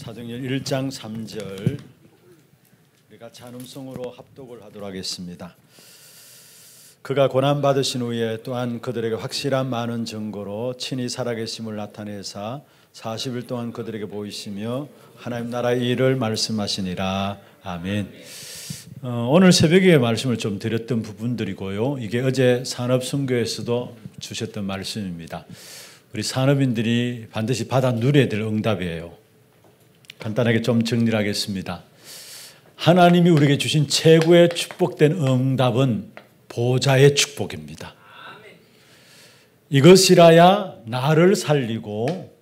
사정열 1장 3절 우리가 찬음성으로 합독을 하도록 하겠습니다. 그가 고난 받으신 후에 또한 그들에게 확실한 많은 증거로 친히 살아계심을 나타내사 40일 동안 그들에게 보이시며 하나님 나라의 일을 말씀하시니라. 아멘. 어, 오늘 새벽에 말씀을 좀 드렸던 부분들이고요. 이게 어제 산업선교에서도 주셨던 말씀입니다. 우리 산업인들이 반드시 받아 누려야 될 응답이에요. 간단하게 좀 정리를 하겠습니다. 하나님이 우리에게 주신 최고의 축복된 응답은 보좌의 축복입니다. 이것이라야 나를 살리고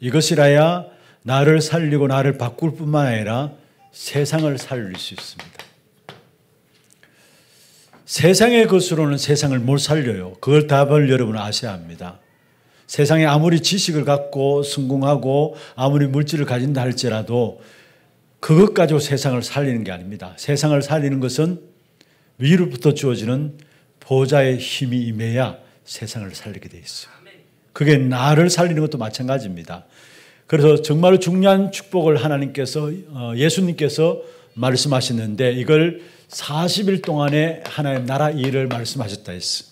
이것이라야 나를 살리고 나를 바꿀 뿐만 아니라 세상을 살릴 수 있습니다. 세상의 것으로는 세상을 못 살려요. 그걸 답을 여러분 아셔야 합니다. 세상에 아무리 지식을 갖고 성공하고 아무리 물질을 가진다 할지라도 그것 가지고 세상을 살리는 게 아닙니다. 세상을 살리는 것은 위로부터 주어지는 보좌의 힘이 임해야 세상을 살리게 돼 있어요. 그게 나를 살리는 것도 마찬가지입니다. 그래서 정말로 중요한 축복을 하나님께서 어, 예수님께서 말씀하셨는데 이걸 40일 동안에 하나님 나라 일을 말씀하셨다 했어.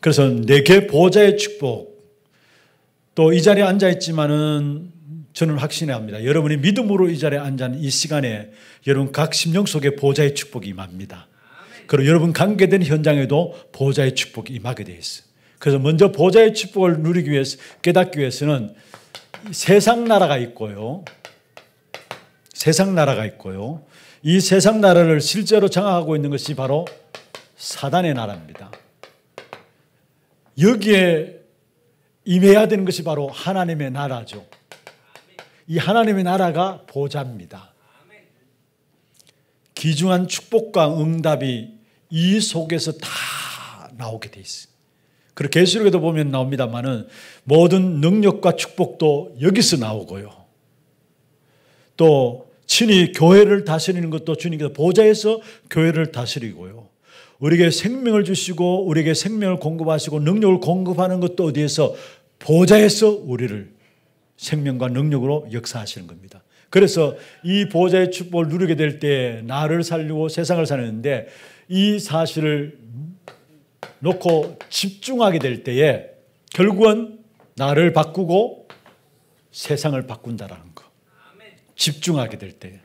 그래서 내게 보좌의 축복 또이 자리에 앉아 있지만은 저는 확신해 합니다. 여러분이 믿음으로 이 자리에 앉은 이 시간에 여러분 각 심령 속에 보좌의 축복이 임합니다. 그리고 여러분 관계된 현장에도 보좌의 축복이 임하게 되어 있어요. 그래서 먼저 보좌의 축복을 누리기 위해서 깨닫기 위해서는 세상 나라가 있고요. 세상 나라가 있고요. 이 세상 나라를 실제로 장악하고 있는 것이 바로 사단의 나라입니다. 여기에 임해야 되는 것이 바로 하나님의 나라죠. 이 하나님의 나라가 보좌입니다. 귀중한 축복과 응답이 이 속에서 다 나오게 돼 있어요. 그리고 계시록에도 보면 나옵니다만은 모든 능력과 축복도 여기서 나오고요. 또 친히 교회를 다스리는 것도 주님께서 보좌에서 교회를 다스리고요. 우리에게 생명을 주시고 우리에게 생명을 공급하시고 능력을 공급하는 것도 어디에서 보좌에서 우리를 생명과 능력으로 역사하시는 겁니다. 그래서 이 보좌의 축복을 누리게 될 때 나를 살리고 세상을 사는데 이 사실을 놓고 집중하게 될 때에 결국은 나를 바꾸고 세상을 바꾼다라는 거. 집중하게 될 때.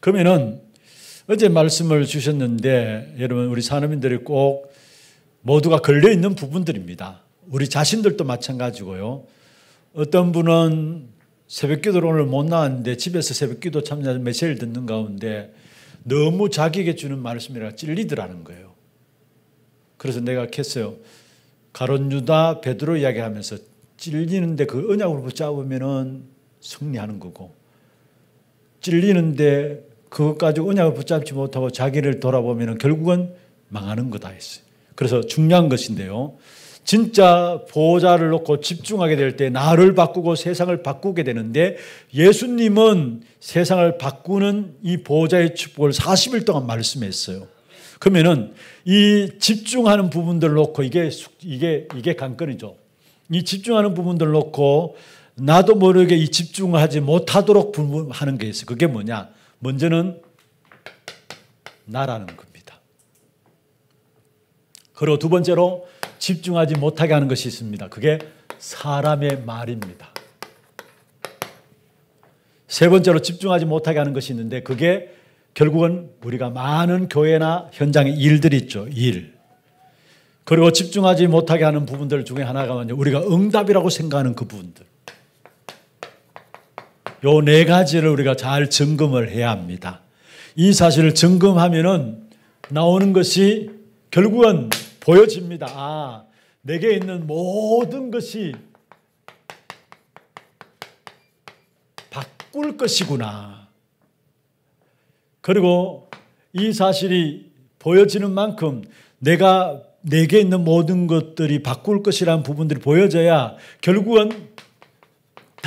그러면은 어제 말씀을 주셨는데 여러분 우리 산업인들이 꼭 모두가 걸려 있는 부분들입니다. 우리 자신들도 마찬가지고요. 어떤 분은 새벽기도를 오늘 못 나왔는데 집에서 새벽기도 참여 메시지를 듣는 가운데 너무 자기에게 주는 말씀이라 찔리더라는 거예요. 그래서 내가 했어요. 가론 유다 베드로 이야기하면서 찔리는데 그 언약으로 붙잡으면은 승리하는 거고 찔리는데 그것 까지고 언약을 붙잡지 못하고 자기를 돌아보면 결국은 망하는 거다 했어요. 그래서 중요한 것인데요. 진짜 보호자를 놓고 집중하게 될 때 나를 바꾸고 세상을 바꾸게 되는데 예수님은 세상을 바꾸는 이 보호자의 축복을 40일 동안 말씀했어요. 그러면은 이 집중하는 부분들 놓고 이게 이게 이게 관건이죠. 이 집중하는 부분들 놓고 나도 모르게 이 집중하지 못하도록 하는 게 있어요. 그게 뭐냐? 먼저는 나라는 겁니다. 그리고 두 번째로 집중하지 못하게 하는 것이 있습니다. 그게 사람의 말입니다. 세 번째로 집중하지 못하게 하는 것이 있는데 그게 결국은 우리가 많은 교회나 현장의 일들이 있죠. 일. 그리고 집중하지 못하게 하는 부분들 중에 하나가 우리가 응답이라고 생각하는 그 부분들. 요네 가지를 우리가 잘 점검을 해야 합니다. 이 사실을 점검하면은 나오는 것이 결국은 보여집니다. 아, 내게 있는 모든 것이 바꿀 것이구나. 그리고 이 사실이 보여지는 만큼 내가 내게 있는 모든 것들이 바꿀 것이라는 부분들이 보여져야 결국은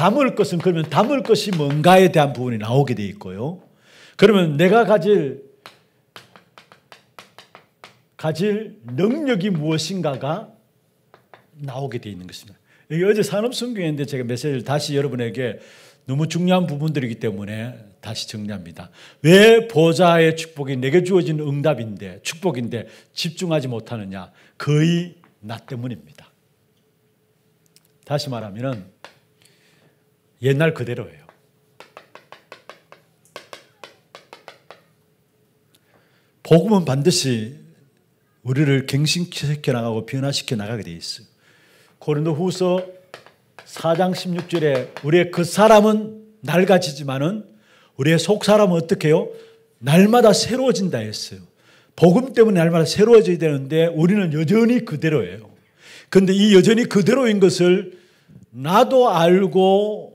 담을 것은 그러면 담을 것이 뭔가에 대한 부분이 나오게 돼 있고요. 그러면 내가 가질 가질 능력이 무엇인가가 나오게 돼 있는 것입니다. 이게 어제 산업성경인데 제가 메시지를 다시 여러분에게 너무 중요한 부분들이기 때문에 다시 정리합니다. 왜 보좌의 축복이 내게 주어진 응답인데 축복인데 집중하지 못하느냐? 거의 나 때문입니다. 다시 말하면은 옛날 그대로예요. 복음은 반드시 우리를 갱신시켜 나가고 변화시켜 나가게 돼 있어요. 고린도 후서 4장 16절에 우리의 그 사람은 낡아지지만은 우리의 속 사람은 어떻게 해요? 날마다 새로워진다 했어요. 복음 때문에 날마다 새로워져야 되는데 우리는 여전히 그대로예요. 근데 이 여전히 그대로인 것을 나도 알고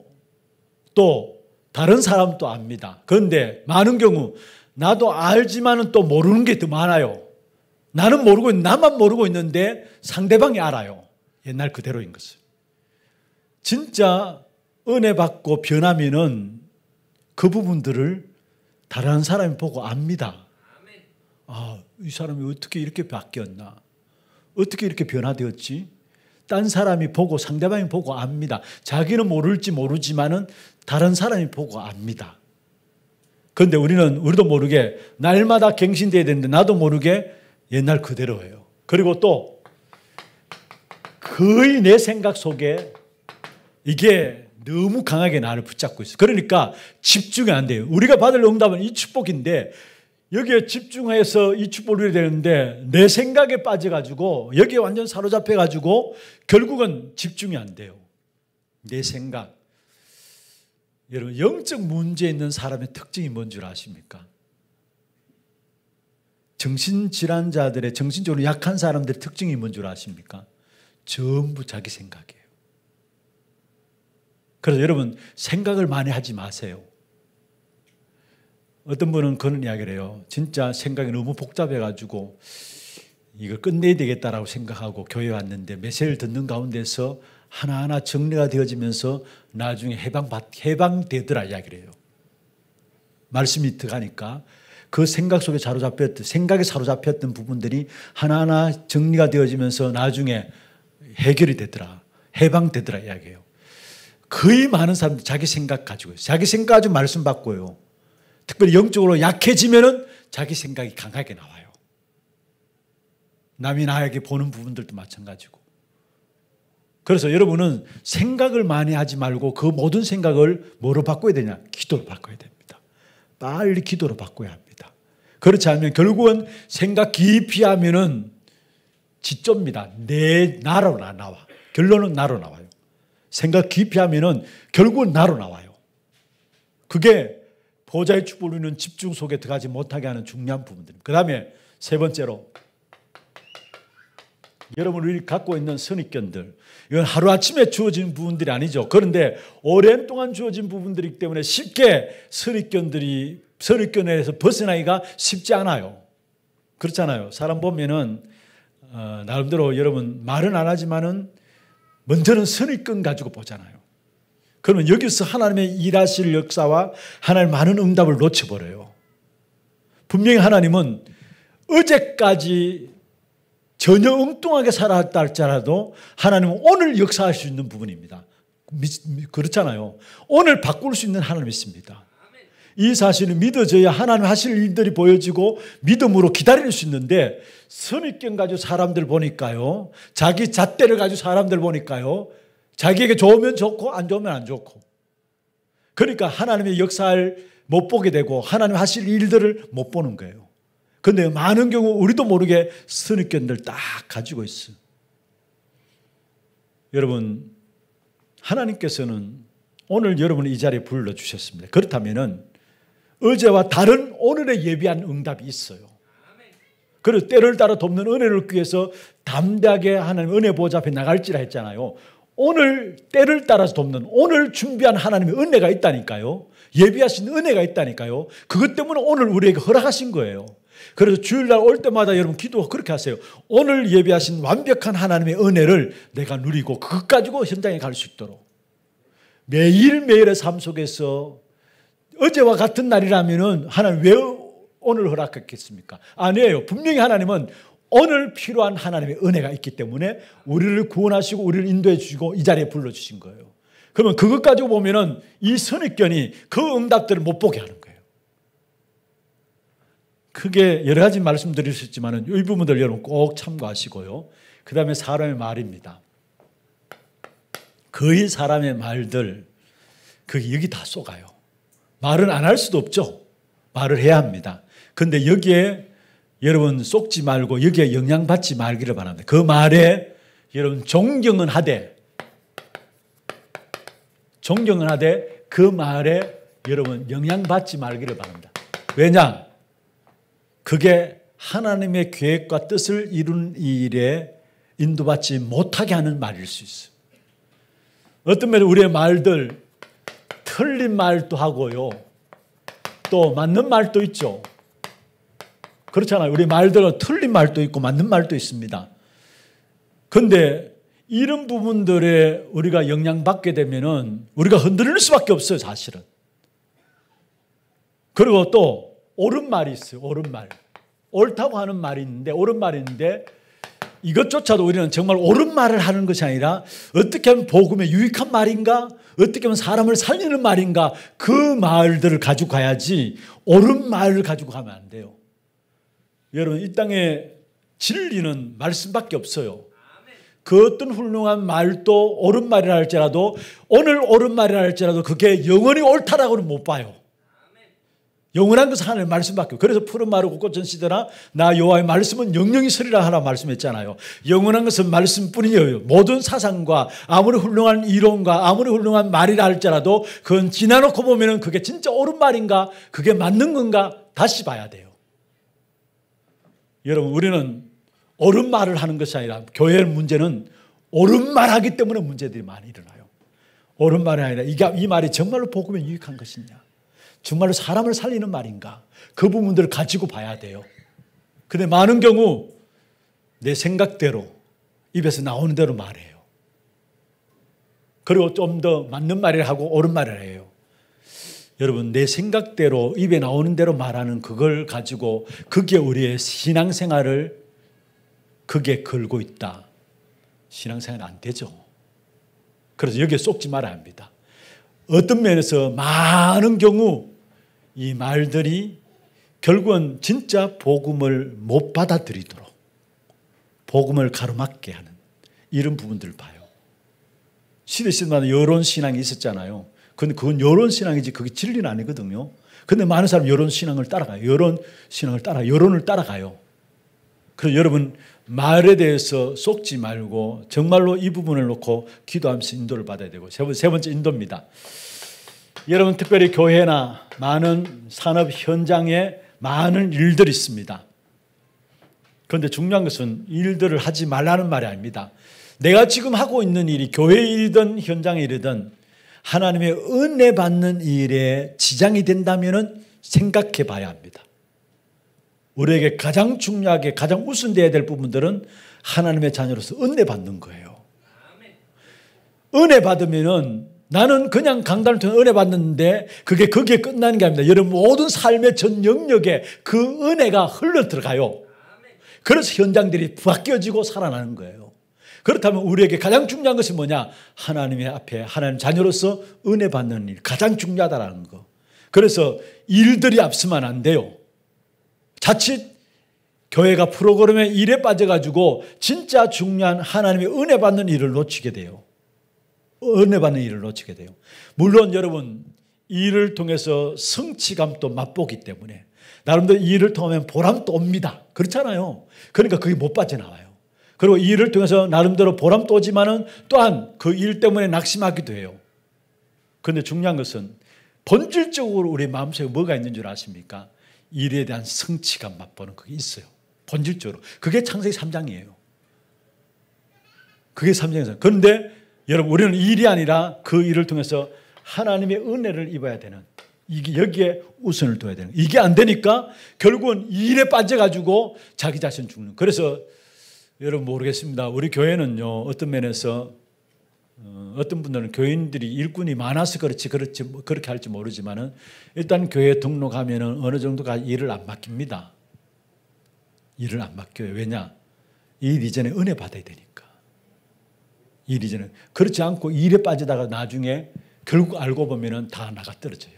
또 다른 사람도 압니다. 그런데 많은 경우 나도 알지만은 또 모르는 게 더 많아요. 나는 모르고 나만 모르고 있는데 상대방이 알아요. 옛날 그대로인 것을. 진짜 은혜 받고 변하면은 그 부분들을 다른 사람이 보고 압니다. 아, 이 사람이 어떻게 이렇게 바뀌었나? 어떻게 이렇게 변화되었지? 딴 사람이 보고 상대방이 보고 압니다. 자기는 모를지 모르지만은 다른 사람이 보고 압니다. 그런데 우리는 우리도 모르게 날마다 갱신돼야 되는데 나도 모르게 옛날 그대로예요. 그리고 또 거의 내 생각 속에 이게 너무 강하게 나를 붙잡고 있어요. 그러니까 집중이 안 돼요. 우리가 받을 응답은 이 축복인데 여기에 집중해서 이 축복을 누려야 되는데 내 생각에 빠져가지고 여기에 완전 사로잡혀가지고 결국은 집중이 안 돼요. 내 생각. 여러분 영적 문제 있는 사람의 특징이 뭔 줄 아십니까? 정신질환자들의 정신적으로 약한 사람들의 특징이 뭔 줄 아십니까? 전부 자기 생각이에요. 그래서 여러분 생각을 많이 하지 마세요. 어떤 분은 그런 이야기를 해요. 진짜 생각이 너무 복잡해가지고 이걸 끝내야 되겠다라고 생각하고 교회 왔는데 메시지를 듣는 가운데서 하나하나 정리가 되어지면서 나중에 해방받, 해방되더라 이야기를 해요. 말씀이 들어가니까 그 생각 속에 사로잡혔던, 생각에 사로잡혔던 부분들이 하나하나 정리가 되어지면서 나중에 해결이 되더라. 해방되더라 이야기예요. 거의 많은 사람들이 자기 생각 가지고, 자기 생각 가지고 말씀 받고요. 특별히 영적으로 약해지면은 자기 생각이 강하게 나와요. 남이 나에게 보는 부분들도 마찬가지고. 그래서 여러분은 생각을 많이 하지 말고 그 모든 생각을 뭐로 바꿔야 되냐? 기도로 바꿔야 됩니다. 빨리 기도로 바꿔야 합니다. 그렇지 않으면 결국은 생각 깊이 하면은 지점입니다. 내 나로 나와. 결론은 나로 나와요. 생각 깊이 하면은 결국은 나로 나와요. 그게 보좌의 축복을 누리는 집중 속에 들어가지 못하게 하는 중요한 부분들입니다. 그 다음에 세 번째로 여러분이 갖고 있는 선입견들 이건 하루아침에 주어진 부분들이 아니죠. 그런데 오랜 동안 주어진 부분들이기 때문에 쉽게 선입견들이 선입견에서 벗어나기가 쉽지 않아요. 그렇잖아요. 사람 보면은 어, 나름대로 여러분 말은 안 하지만은 먼저는 선입견 가지고 보잖아요. 그러면 여기서 하나님의 일하실 역사와 하나님 많은 응답을 놓쳐버려요. 분명히 하나님은 어제까지 전혀 엉뚱하게 살아다 할지라도 하나님은 오늘 역사할 수 있는 부분입니다. 그렇잖아요. 오늘 바꿀 수 있는 하나님 있습니다. 이 사실을 믿어져야 하나님 하실 일들이 보여지고 믿음으로 기다릴 수 있는데 선입견 가지고 사람들 보니까요. 자기 잣대를 가지고 사람들 보니까요. 자기에게 좋으면 좋고 안 좋으면 안 좋고. 그러니까 하나님의 역사를 못 보게 되고 하나님 하실 일들을 못 보는 거예요. 근데 많은 경우 우리도 모르게 선입견들 딱 가지고 있어. 여러분 하나님께서는 오늘 여러분을 이 자리에 불러 주셨습니다. 그렇다면은 어제와 다른 오늘의 예비한 응답이 있어요. 그리고 때를 따라 돕는 은혜를 위해서 담대하게 하나님 은혜 보좌 앞에 나갈지라 했잖아요. 오늘 때를 따라서 돕는 오늘 준비한 하나님의 은혜가 있다니까요. 예비하신 은혜가 있다니까요. 그것 때문에 오늘 우리에게 허락하신 거예요. 그래서 주일날 올 때마다 여러분 기도 그렇게 하세요. 오늘 예비하신 완벽한 하나님의 은혜를 내가 누리고 그것 가지고 현장에 갈 수 있도록 매일매일의 삶 속에서 어제와 같은 날이라면 하나님 왜 오늘 허락했겠습니까? 아니에요. 분명히 하나님은 오늘 필요한 하나님의 은혜가 있기 때문에 우리를 구원하시고 우리를 인도해 주시고 이 자리에 불러 주신 거예요. 그러면 그것 가지고 보면은 이 선입견이 그 응답들을 못 보게 하는 거예요. 크게 여러 가지 말씀드릴 수 있지만은 이 부분들 여러분 꼭 참고하시고요. 그다음에 사람의 말입니다. 거의 사람의 말들 그게 여기 다 쏟아요. 말은 안 할 수도 없죠. 말을 해야 합니다. 근데 여기에 여러분 속지 말고 여기에 영향받지 말기를 바랍니다. 그 말에 여러분 존경은 하되 존경은 하되 그 말에 여러분 영향받지 말기를 바랍니다. 왜냐? 그게 하나님의 계획과 뜻을 이룬 일에 인도받지 못하게 하는 말일 수 있어요. 어떤 면에 우리의 말들 틀린 말도 하고요. 또 맞는 말도 있죠. 그렇잖아요. 우리 말대로 틀린 말도 있고 맞는 말도 있습니다. 근데 이런 부분들에 우리가 영향받게 되면은 우리가 흔들릴 수밖에 없어요, 사실은. 그리고 또 옳은 말이 있어요, 옳은 말. 옳다고 하는 말이 있는데, 옳은 말인데 이것조차도 우리는 정말 옳은 말을 하는 것이 아니라 어떻게 하면 복음에 유익한 말인가? 어떻게 하면 사람을 살리는 말인가? 그 말들을 가지고 가야지 옳은 말을 가지고 가면 안 돼요. 여러분 이 땅에 진리는 말씀밖에 없어요. 그 어떤 훌륭한 말도 옳은 말이라 할지라도 오늘 옳은 말이라 할지라도 그게 영원히 옳다라고는 못 봐요. 영원한 것은 하나님의 말씀밖에. 그래서 푸른 마르고 꽃은 시더라 나여호의 말씀은 영영이 서리라 하라 말씀했잖아요. 영원한 것은 말씀뿐이에요. 모든 사상과 아무리 훌륭한 이론과 아무리 훌륭한 말이라 할지라도 그건 지나놓고 보면 그게 진짜 옳은 말인가? 그게 맞는 건가? 다시 봐야 돼요. 여러분 우리는 옳은 말을 하는 것이 아니라 교회의 문제는 옳은 말하기 때문에 문제들이 많이 일어나요. 옳은 말이 아니라 이게, 이 말이 정말로 복음에 유익한 것이냐? 정말로 사람을 살리는 말인가? 그 부분들을 가지고 봐야 돼요. 근데 많은 경우 내 생각대로 입에서 나오는 대로 말해요. 그리고 좀 더 맞는 말을 하고 옳은 말을 해요. 여러분 내 생각대로 입에 나오는 대로 말하는 그걸 가지고 그게 우리의 신앙생활을 그게 걸고 있다. 신앙생활 안 되죠. 그래서 여기에 속지 말아야 합니다. 어떤 면에서 많은 경우 이 말들이 결국은 진짜 복음을 못 받아들이도록 복음을 가로막게 하는 이런 부분들을 봐요. 시대 시대마다 여론 신앙이 있었잖아요. 근데 그건 여론 신앙이지 그게 진리는 아니거든요. 근데 많은 사람 여론 신앙을 따라가요. 여론 신앙을 따라 여론을 따라가요. 그래서 여러분 말에 대해서 속지 말고 정말로 이 부분을 놓고 기도하면서 인도를 받아야 되고 세, 번, 세 번째 인도입니다. 여러분 특별히 교회나 많은 산업 현장에 많은 일들이 있습니다. 그런데 중요한 것은 일들을 하지 말라는 말이 아닙니다. 내가 지금 하고 있는 일이 교회 일이든 현장 일이든 하나님의 은혜 받는 일에 지장이 된다면 생각해 봐야 합니다. 우리에게 가장 중요하게 가장 우선돼야 될 부분들은 하나님의 자녀로서 은혜 받는 거예요. 은혜 받으면 나는 그냥 강단을 통해 은혜 받는데 그게 거기에 끝나는 게 아닙니다. 여러분 모든 삶의 전 영역에 그 은혜가 흘러 들어가요. 그래서 현장들이 바뀌어지고 살아나는 거예요. 그렇다면 우리에게 가장 중요한 것이 뭐냐? 하나님의 앞에 하나님 자녀로서 은혜 받는 일 가장 중요하다라는 거. 그래서 일들이 앞서면 안 돼요. 자칫 교회가 프로그램에 일에 빠져가지고 진짜 중요한 하나님의 은혜 받는 일을 놓치게 돼요. 은혜 받는 일을 놓치게 돼요. 물론 여러분 일을 통해서 성취감도 맛보기 때문에 나름대로 일을 통하면 보람도 옵니다. 그렇잖아요. 그러니까 그게 못 빠져나와요. 그리고 이 일을 통해서 나름대로 보람도 오지만은 또한 그 일 때문에 낙심하기도 해요. 그런데 중요한 것은 본질적으로 우리 마음속에 뭐가 있는 줄 아십니까? 일에 대한 성취감 맛보는 그게 있어요. 본질적으로. 그게 창세기 3장이에요. 그게 3장에서. 그런데 여러분, 우리는 일이 아니라 그 일을 통해서 하나님의 은혜를 입어야 되는 이게 여기에 우선을 둬야 되는 이게 안 되니까 결국은 일에 빠져가지고 자기 자신 죽는 그래서 여러분 모르겠습니다. 우리 교회는요 어떤 면에서 어, 어떤 분들은 교인들이 일꾼이 많아서 그렇지 그렇지 뭐 그렇게 할지 모르지만은 일단 교회 등록하면은 어느 정도가 일을 안 맡깁니다. 일을 안 맡겨요. 왜냐 일 이전에 은혜 받아야 되니까 일 이전에 그렇지 않고 일에 빠지다가 나중에 결국 알고 보면은 다 나가 떨어져요.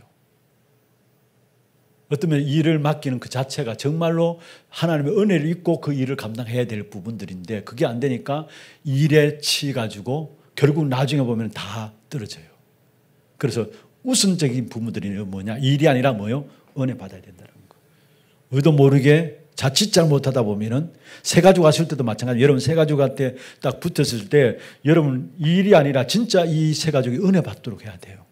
어떤면 일을 맡기는 그 자체가 정말로 하나님의 은혜를 입고 그 일을 감당해야 될 부분들인데 그게 안 되니까 일에 치가지고 결국 나중에 보면 다 떨어져요. 그래서 우선적인 부분들이 뭐냐? 일이 아니라 뭐요? 은혜 받아야 된다는 거. 의도 모르게 자칫 잘못하다 보면은 새 가족 왔을 때도 마찬가지. 여러분 새 가족한테 딱 붙었을 때 여러분 일이 아니라 진짜 이새 가족이 은혜 받도록 해야 돼요.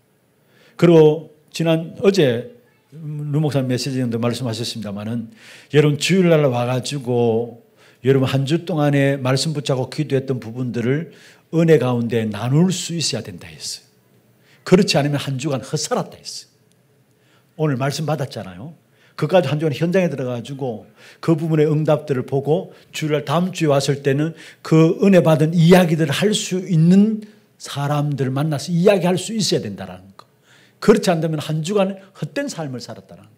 그리고 지난 어제 루목사님 메시지에도 말씀하셨습니다만은 여러분 주일날 와가지고 여러분 한 주 동안에 말씀 붙잡고 기도했던 부분들을 은혜 가운데 나눌 수 있어야 된다 했어요. 그렇지 않으면 한 주간 헛살았다 했어요. 오늘 말씀 받았잖아요. 그까지 한 주간 현장에 들어가지고 그 부분의 응답들을 보고 주일날 다음 주에 왔을 때는 그 은혜 받은 이야기들을 할 수 있는 사람들 만나서 이야기할 수 있어야 된다라는 거. 그렇지 않다면 한 주간 헛된 삶을 살았다는 거예요.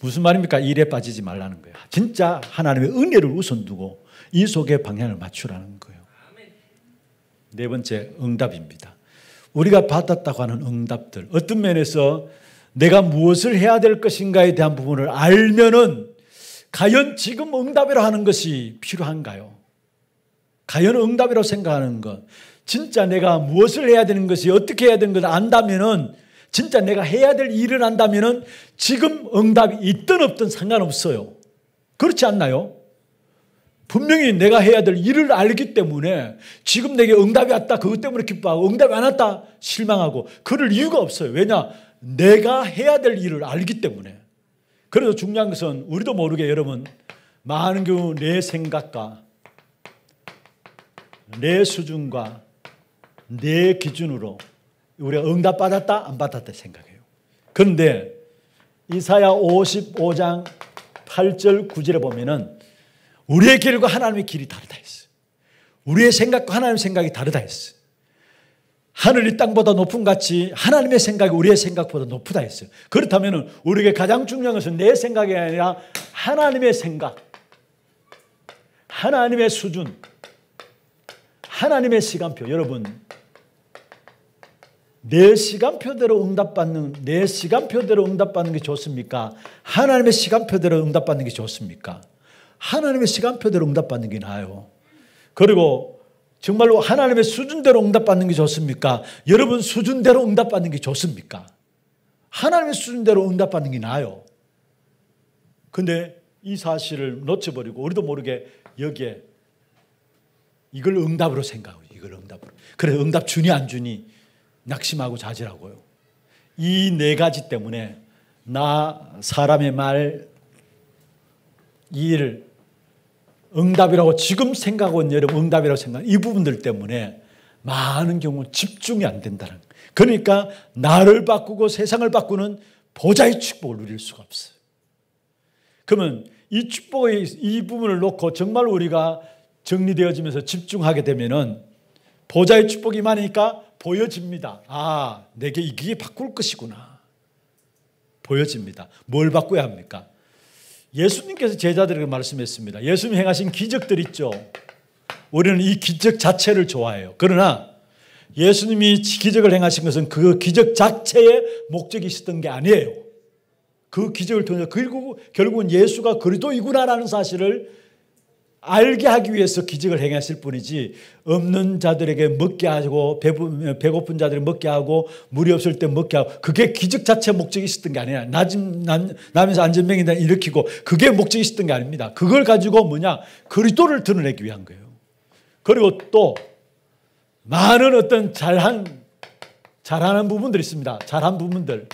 무슨 말입니까? 일에 빠지지 말라는 거예요. 진짜 하나님의 은혜를 우선 두고 이 속에 방향을 맞추라는 거예요. 네 번째 응답입니다. 우리가 받았다고 하는 응답들 어떤 면에서 내가 무엇을 해야 될 것인가에 대한 부분을 알면은 과연 지금 응답이라 하는 것이 필요한가요? 과연 응답이라고 생각하는 것 진짜 내가 무엇을 해야 되는 것이 어떻게 해야 되는 것을 안다면은 진짜 내가 해야 될 일을 안다면은 지금 응답이 있든 없든 상관없어요. 그렇지 않나요? 분명히 내가 해야 될 일을 알기 때문에 지금 내게 응답이 왔다 그것 때문에 기뻐하고 응답이 안 왔다 실망하고 그럴 이유가 없어요. 왜냐? 내가 해야 될 일을 알기 때문에. 그래서 중요한 것은 우리도 모르게 여러분 많은 경우 내 생각과 내 수준과 내 기준으로 우리가 응답 받았다 안 받았다 생각해요. 그런데 이사야 55장 8절 9절에 보면은 우리의 길과 하나님의 길이 다르다 했어. 우리의 생각과 하나님의 생각이 다르다 했어. 하늘이 땅보다 높은 같이 하나님의 생각이 우리의 생각보다 높다 했어 그렇다면 우리에게 가장 중요한 것은 내 생각이 아니라 하나님의 생각, 하나님의 수준, 하나님의 시간표. 여러분 내 시간표대로 응답받는 내 시간표대로 응답받는 게 좋습니까? 하나님의 시간표대로 응답받는 게 좋습니까? 하나님의 시간표대로 응답받는 게 나아요. 그리고 정말로 하나님의 수준대로 응답받는 게 좋습니까? 여러분 수준대로 응답받는 게 좋습니까? 하나님의 수준대로 응답받는 게 나아요. 근데 이 사실을 놓쳐버리고 우리도 모르게 여기에 이걸 응답으로 생각해요. 이걸 응답으로. 그래 응답 주니 안 주니 낙심하고 좌절하고요. 이 네 가지 때문에 나 사람의 말, 일을 응답이라고 지금 생각하고 여러분 응답이라고 생각하는 이 부분들 때문에 많은 경우 집중이 안 된다는 거예요. 그러니까 나를 바꾸고 세상을 바꾸는 보좌의 축복을 누릴 수가 없어요. 그러면 이 축복의 이 부분을 놓고 정말 우리가 정리되어지면서 집중하게 되면은 보좌의 축복이 많으니까 보여집니다. 아, 내게 이게 바꿀 것이구나. 보여집니다. 뭘 바꿔야 합니까? 예수님께서 제자들에게 말씀했습니다. 예수님 행하신 기적들 있죠. 우리는 이 기적 자체를 좋아해요. 그러나 예수님이 기적을 행하신 것은 그 기적 자체에 목적이 있었던 게 아니에요. 그 기적을 통해서 결국, 결국은 예수가 그리도이구나라는 사실을 알게 하기 위해서 기적을 행했을 뿐이지 없는 자들에게 먹게 하고 배고픈 자들을 먹게 하고 물이 없을 때 먹게 하고 그게 기적 자체 목적이 있었던 게 아니라 나짐 나면서 안전병이 일으키고 그게 목적이 있었던 게 아닙니다. 그걸 가지고 뭐냐 그리스도를 드러내기 위한 거예요. 그리고 또 많은 어떤 잘한 잘하는 부분들이 있습니다. 잘한 부분들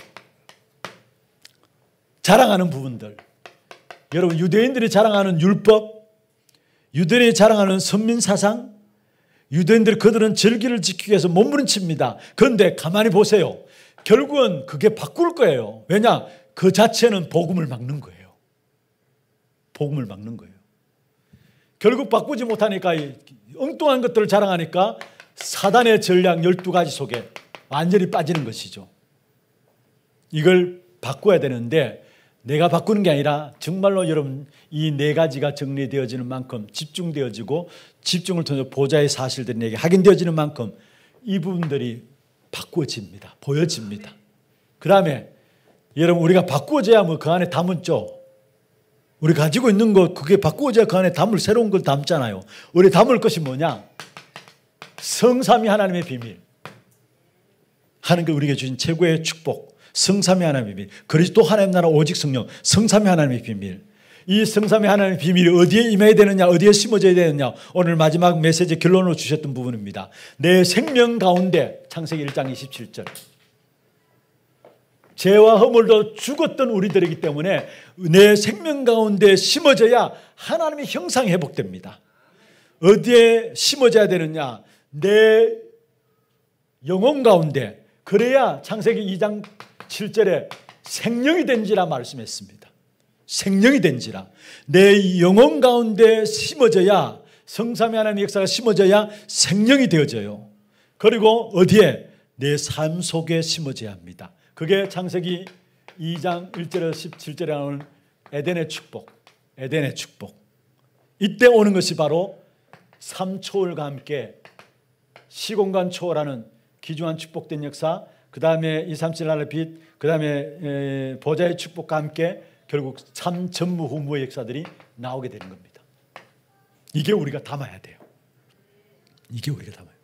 자랑하는 부분들 여러분 유대인들이 자랑하는 율법 유대인이 자랑하는 선민 사상, 유대인들 그들은 절기를 지키기 위해서 몸부림칩니다. 그런데 가만히 보세요. 결국은 그게 바꿀 거예요. 왜냐? 그 자체는 복음을 막는 거예요. 복음을 막는 거예요. 결국 바꾸지 못하니까 엉뚱한 것들을 자랑하니까 사단의 전략 12가지 속에 완전히 빠지는 것이죠. 이걸 바꿔야 되는데 내가 바꾸는 게 아니라 정말로 여러분 이 네 가지가 정리되어지는 만큼 집중되어지고 집중을 통해 보좌의 사실들이 내게 확인되어지는 만큼 이 부분들이 바꾸어집니다. 보여집니다. 그 다음에 여러분 우리가 바꾸어져야 뭐 그 안에 담은죠. 우리 가지고 있는 것 그게 바꾸어져야 그 안에 담을 새로운 걸 담잖아요. 우리 담을 것이 뭐냐? 성삼이 하나님의 비밀. 하는 게 우리에게 주신 최고의 축복. 성삼위 하나님의 비밀. 그리스도 하나님 나라 오직 성령. 성삼위 하나님의 비밀. 이 성삼위 하나님의 비밀이 어디에 임해야 되느냐, 어디에 심어져야 되느냐. 오늘 마지막 메시지 결론으로 주셨던 부분입니다. 내 생명 가운데 창세기 1장 27절. 죄와 허물로 죽었던 우리들이기 때문에 내 생명 가운데 심어져야 하나님의 형상이 회복됩니다. 어디에 심어져야 되느냐? 내 영혼 가운데. 그래야 창세기 2장 7절에 생명이 된지라 말씀했습니다. 생명이 된지라 내 영혼 가운데 심어져야 성삼위 하나님 역사가 심어져야 생명이 되어져요. 그리고 어디에 내 삶 속에 심어져야 합니다. 그게 창세기 2장 1절에서 17절에 나오는 에덴의 축복, 에덴의 축복. 이때 오는 것이 바로 삼초월과 함께 시공간 초월하는 기중한 축복된 역사 그 다음에 2, 3, 7 하나의 빛, 그 다음에 보좌의 축복과 함께 결국 참 전무후무의 역사들이 나오게 되는 겁니다. 이게 우리가 담아야 돼요. 이게 우리가 담아요.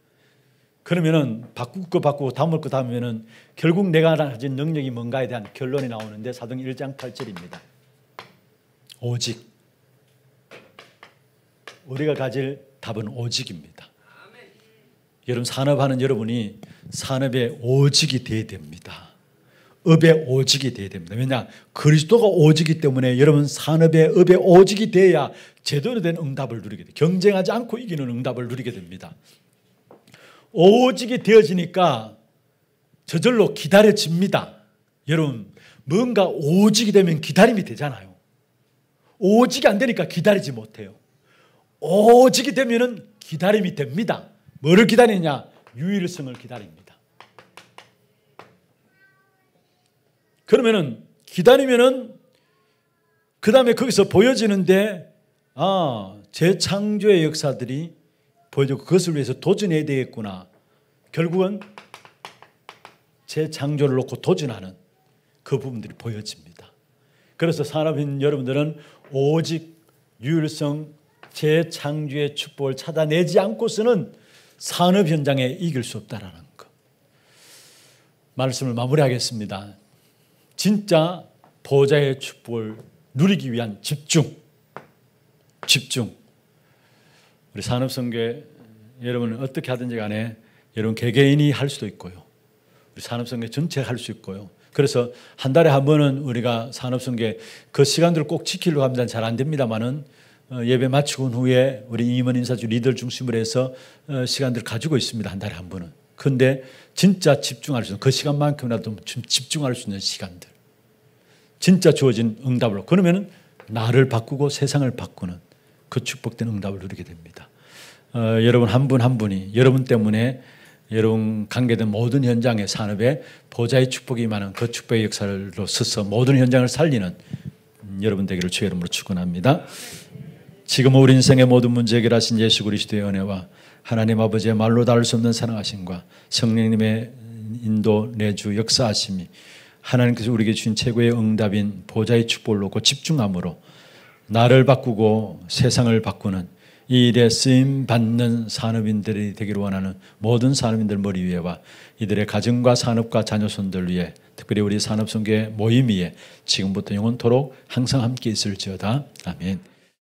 그러면은 바꾸고 바꾸고 담을 거 담으면은 결국 내가 가진 능력이 뭔가에 대한 결론이 나오는데 사도행 1장 8절입니다. 오직 우리가 가질 답은 오직입니다. 여러분 산업하는 여러분이 산업의 오직이 되어야 됩니다. 업의 오직이 되어야 됩니다. 왜냐? 그리스도가 오직이 때문에 여러분 산업의 업의 오직이 되어야 제대로 된 응답을 누리게 돼. 경쟁하지 않고 이기는 응답을 누리게 됩니다. 오직이 되어지니까 저절로 기다려집니다. 여러분 뭔가 오직이 되면 기다림이 되잖아요. 오직이 안 되니까 기다리지 못해요. 오직이 되면 기다림이 됩니다. 뭐를 기다리냐? 유일성을 기다립니다. 그러면은 기다리면은 그 다음에 거기서 보여지는데 아 재창조의 역사들이 보여지고 그것을 위해서 도전해야 되겠구나. 결국은 재창조를 놓고 도전하는 그 부분들이 보여집니다. 그래서 산업인 여러분들은 오직 유일성 재창조의 축복을 찾아내지 않고서는 산업 현장에 이길 수 없다라는 것. 말씀을 마무리하겠습니다. 진짜 보좌의 축복을 누리기 위한 집중. 집중. 우리 산업성계 여러분은 어떻게 하든지 간에 여러분 개개인이 할 수도 있고요. 우리 산업성계 전체 할 수 있고요. 그래서 한 달에 한 번은 우리가 산업성계 그 시간들을 꼭 지키려고 합니다. 잘 안 됩니다만은 어, 예배 마치고 후에 우리 임원 인사주 리들 중심으로 해서 어, 시간들 가지고 있습니다. 한 달에 한 번은. 근데 진짜 집중할 수 있는 그 시간만큼이라도 좀 집중할 수 있는 시간들. 진짜 주어진 응답으 그러면은 나를 바꾸고 세상을 바꾸는 그 축복된 응답을 누리게 됩니다. 어, 여러분 한 분한 한 분이 여러분 때문에 여러분 관계된 모든 현장의 산업에 보좌의 축복이 많은 그 축복의 역사로 스서 모든 현장을 살리는 음, 여러분 되기를 주의 이름으로 축원합니다. 지금 우리 인생의 모든 문제 해결하신 예수 그리스도의 은혜와 하나님 아버지의 말로 다을수 없는 사랑하심과 성령님의 인도 내주 역사하심이 하나님께서 우리에게 주신 최고의 응답인 보좌의 축복을 놓고 집중함으로 나를 바꾸고 세상을 바꾸는 이 일에 쓰임 받는 산업인들이 되기를 원하는 모든 산업인들 머리 위에와 이들의 가정과 산업과 자녀손들 위에 특별히 우리 산업성계 모임 위에 지금부터 영원토록 항상 함께 있을지어다. 아멘.